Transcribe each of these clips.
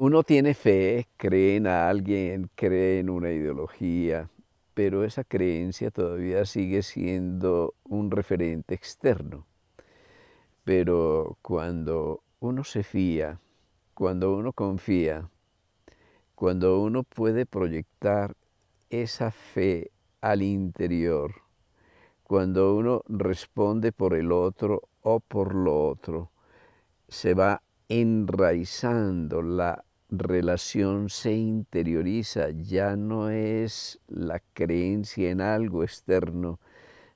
Uno tiene fe, cree en alguien, cree en una ideología, pero esa creencia todavía sigue siendo un referente externo. Pero cuando uno se fía, cuando uno confía, cuando uno puede proyectar esa fe al interior, cuando uno responde por el otro o por lo otro, se va enraizando la relación se interioriza, ya no es la creencia en algo externo,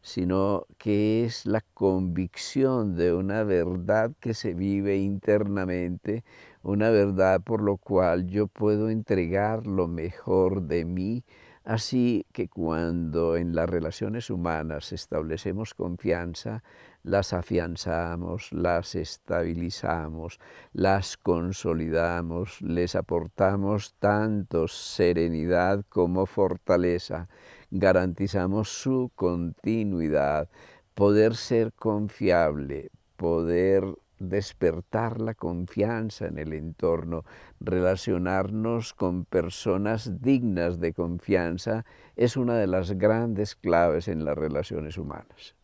sino que es la convicción de una verdad que se vive internamente, una verdad por lo cual yo puedo entregar lo mejor de mí Así que cuando en las relaciones humanas establecemos confianza, las afianzamos, las estabilizamos, las consolidamos, les aportamos tanto serenidad como fortaleza, garantizamos su continuidad, poder ser confiable, poder despertar la confianza en el entorno, relacionarnos con personas dignas de confianza, es una de las grandes claves en las relaciones humanas.